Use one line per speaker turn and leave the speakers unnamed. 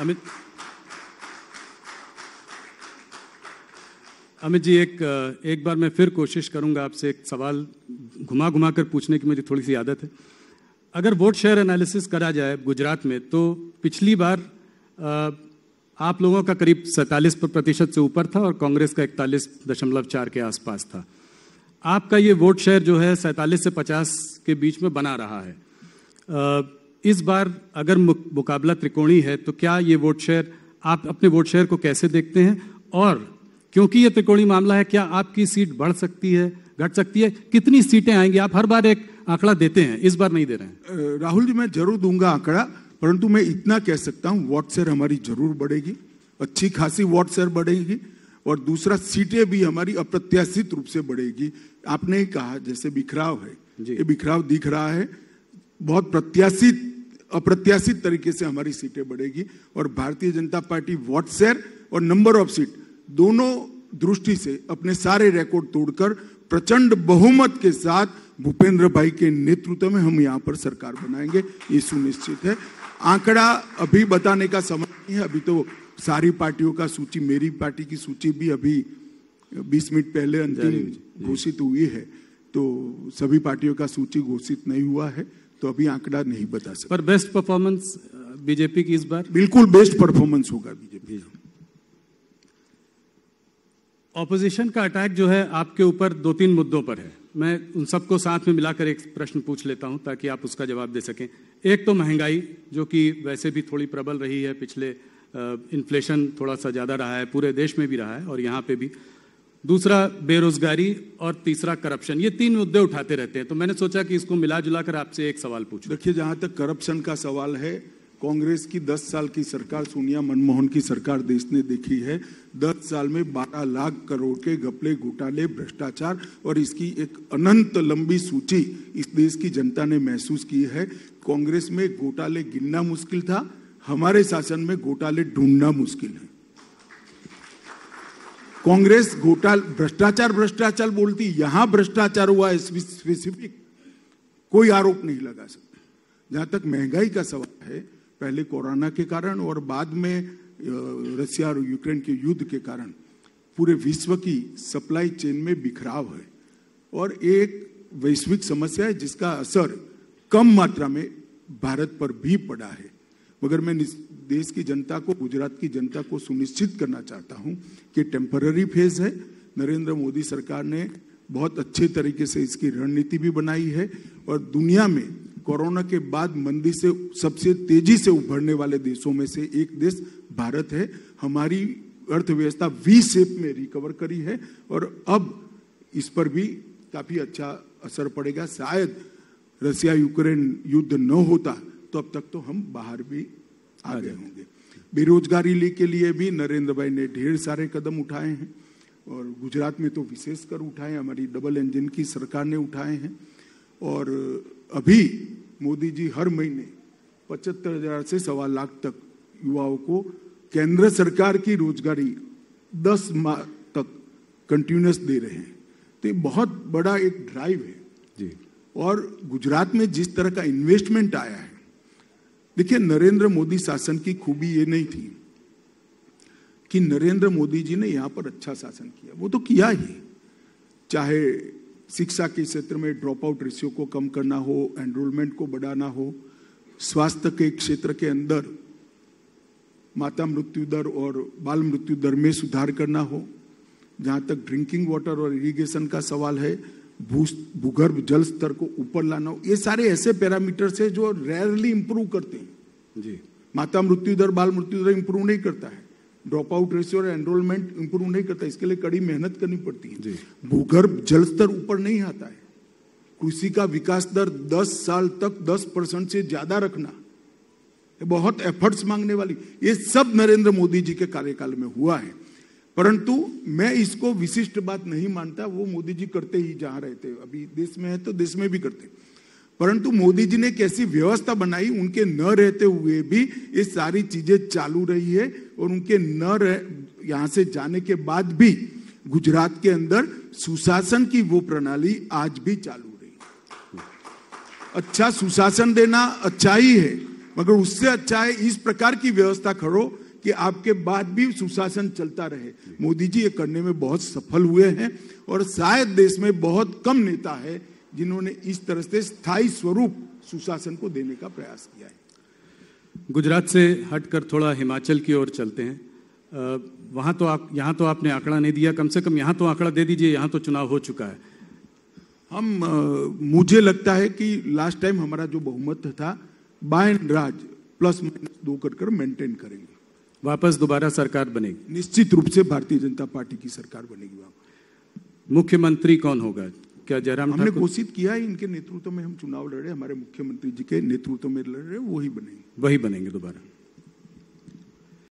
अमित अमित जी एक एक बार मैं फिर कोशिश करूंगा आपसे एक सवाल घुमा घुमा कर पूछने की मेरी थोड़ी सी आदत है अगर वोट शेयर एनालिसिस करा जाए गुजरात में तो पिछली बार आप लोगों का करीब सैंतालीस प्रतिशत से ऊपर था और कांग्रेस का इकतालीस दशमलव चार के आसपास था आपका ये वोट शेयर जो है सैंतालीस से पचास के बीच में बना रहा है इस बार अगर मुकाबला त्रिकोणी है तो क्या ये वोट शेयर आप अपने वोट शेयर को कैसे देखते हैं और क्योंकि ये त्रिकोणी मामला है क्या आपकी सीट बढ़ सकती है घट सकती है कितनी सीटें आएंगी आप हर बार एक आंकड़ा देते हैं इस
बार नहीं दे रहे हैं राहुल जी मैं जरूर दूंगा आंकड़ा परंतु मैं इतना कह सकता हूँ वोट शेयर हमारी जरूर बढ़ेगी अच्छी खासी वोट शेयर बढ़ेगी और दूसरा सीटें भी हमारी अप्रत्याशित रूप से बढ़ेगी आपने कहा जैसे बिखराव है ये बिखराव दिख रहा है बहुत प्रत्याशित अप्रत्याशित तरीके से हमारी सीटें बढ़ेगी और भारतीय जनता पार्टी वॉट शेयर और नंबर ऑफ सीट दोनों दृष्टि से अपने सारे रिकॉर्ड तोड़कर प्रचंड बहुमत के साथ भूपेंद्र भाई के नेतृत्व में हम यहाँ पर सरकार बनाएंगे ये सुनिश्चित है आंकड़ा अभी बताने का समय नहीं है अभी तो सारी पार्टियों का सूची मेरी पार्टी की सूची भी अभी 20 मिनट पहले अंतिम घोषित हुई है तो सभी पार्टियों का सूची घोषित नहीं हुआ है तो अभी आंकड़ा नहीं बता सकते
पर बेस्ट परफॉर्मेंस बीजेपी की इस बार
बिल्कुल बेस्ट परफॉर्मेंस होगा बीजेपी
ऑपोजिशन का अटैक जो है आपके ऊपर दो तीन मुद्दों पर है मैं उन सबको साथ में मिलाकर एक प्रश्न पूछ लेता हूं ताकि आप उसका जवाब दे सकें एक तो महंगाई जो कि वैसे भी थोड़ी प्रबल रही है पिछले इन्फ्लेशन uh, थोड़ा सा ज़्यादा रहा है पूरे देश में भी रहा है और यहाँ पे भी दूसरा बेरोजगारी और तीसरा करप्शन ये तीन मुद्दे उठाते रहते हैं तो मैंने सोचा कि इसको मिला जुला कर आपसे एक सवाल पूछ
देखिए जहां तक करप्शन का सवाल है कांग्रेस की 10 साल की सरकार सोनिया मनमोहन की सरकार देश ने देखी है 10 साल में 12 लाख करोड़ के घपले घोटाले भ्रष्टाचार और इसकी एक अनंत लंबी सूची इस देश की जनता ने महसूस की है कांग्रेस में घोटाले गिनना मुश्किल था हमारे शासन में घोटाले ढूंढना मुश्किल है कांग्रेस घोटाल भ्रष्टाचार भ्रष्टाचार बोलती यहां भ्रष्टाचार हुआ स्पेसिफिक कोई आरोप नहीं लगा सकता जहां तक महंगाई का सवाल है पहले कोरोना के कारण और बाद में रशिया और यूक्रेन के युद्ध के कारण पूरे विश्व की सप्लाई चेन में बिखराव है और एक वैश्विक समस्या है जिसका असर कम मात्रा में भारत पर भी पड़ा है मगर मैं देश की जनता को गुजरात की जनता को सुनिश्चित करना चाहता हूं कि टेम्पररी फेज है नरेंद्र मोदी सरकार ने बहुत अच्छे तरीके से इसकी रणनीति भी बनाई है और दुनिया में कोरोना के बाद मंदी से सबसे तेजी से उभरने वाले देशों में से एक देश भारत है हमारी अर्थव्यवस्था वी शेप में रिकवर करी है और अब इस पर भी काफी अच्छा असर पड़ेगा शायद रसिया यूक्रेन युद्ध न होता तो अब तक तो हम बाहर भी आ गए होंगे बेरोजगारी ले के लिए भी नरेंद्र भाई ने ढेर सारे कदम उठाए हैं और गुजरात में तो विशेष कर उठाए हमारी डबल इंजन की सरकार ने उठाए हैं और अभी मोदी जी हर महीने पचहत्तर हजार से सवा लाख तक युवाओं को केंद्र सरकार की रोजगारी दस माह तक कंटिन्यूस दे रहे हैं तो बहुत बड़ा एक ड्राइव है जी और गुजरात में जिस तरह का इन्वेस्टमेंट आया है देखिए नरेंद्र मोदी शासन की खूबी ये नहीं थी कि नरेंद्र मोदी जी ने यहाँ पर अच्छा शासन किया वो तो किया ही चाहे शिक्षा के क्षेत्र में ड्रॉप आउट रेशियो को कम करना हो एनरोलमेंट को बढ़ाना हो स्वास्थ्य के क्षेत्र के अंदर माता मृत्यु दर और बाल मृत्यु दर में सुधार करना हो जहां तक ड्रिंकिंग वाटर और इरिगेशन का सवाल है भूगर्भ जल स्तर को ऊपर लाना ये सारे ऐसे पैरामीटर्स है जो रेयरली इंप्रूव करते हैं जी माता मृत्यु दर बाल मृत्यु दर इंप्रूव नहीं करता है ड्रॉप आउट रेशियो और एनरोलमेंट इंप्रूव नहीं करता इसके लिए कड़ी मेहनत करनी पड़ती है भूगर्भ जल स्तर ऊपर नहीं आता है कृषि का विकास दर 10 साल तक 10 परसेंट से ज्यादा रखना बहुत एफर्ट्स मांगने वाली ये सब नरेंद्र मोदी जी के कार्यकाल में हुआ है परंतु मैं इसको विशिष्ट बात नहीं मानता वो मोदी जी करते ही जहां रहते अभी देश में है तो देश में भी करते परंतु मोदी जी ने कैसी व्यवस्था बनाई उनके न रहते हुए भी ये सारी चीजें चालू रही है और उनके न रह यहाँ से जाने के बाद भी गुजरात के अंदर सुशासन की वो प्रणाली आज भी चालू रही अच्छा सुशासन देना अच्छा ही है मगर उससे अच्छा है इस प्रकार की व्यवस्था खड़ो कि आपके बाद भी सुशासन चलता रहे मोदी जी ये करने में बहुत सफल हुए हैं और शायद देश में बहुत कम नेता है जिन्होंने इस तरह से स्थायी स्वरूप सुशासन को देने का प्रयास किया है
गुजरात से हटकर थोड़ा हिमाचल की ओर चलते हैं वहां तो आप यहाँ तो आपने आंकड़ा नहीं दिया कम से कम यहाँ तो आंकड़ा दे दीजिए यहाँ तो चुनाव हो चुका है
हम आ, मुझे लगता है कि लास्ट टाइम हमारा जो बहुमत था बाय राज प्लस माइनस दो कर कर मेंटेन करेंगे
वापस दोबारा सरकार बनेगी निश्चित रूप से भारतीय जनता पार्टी की सरकार
बनेगी वहां
मुख्यमंत्री कौन होगा क्या जयराम हमने घोषित
किया है इनके नेतृत्व में हम चुनाव लड़ रहे हमारे मुख्यमंत्री जी के नेतृत्व में लड़ रहे वही
बनेंगे वही बनेंगे दोबारा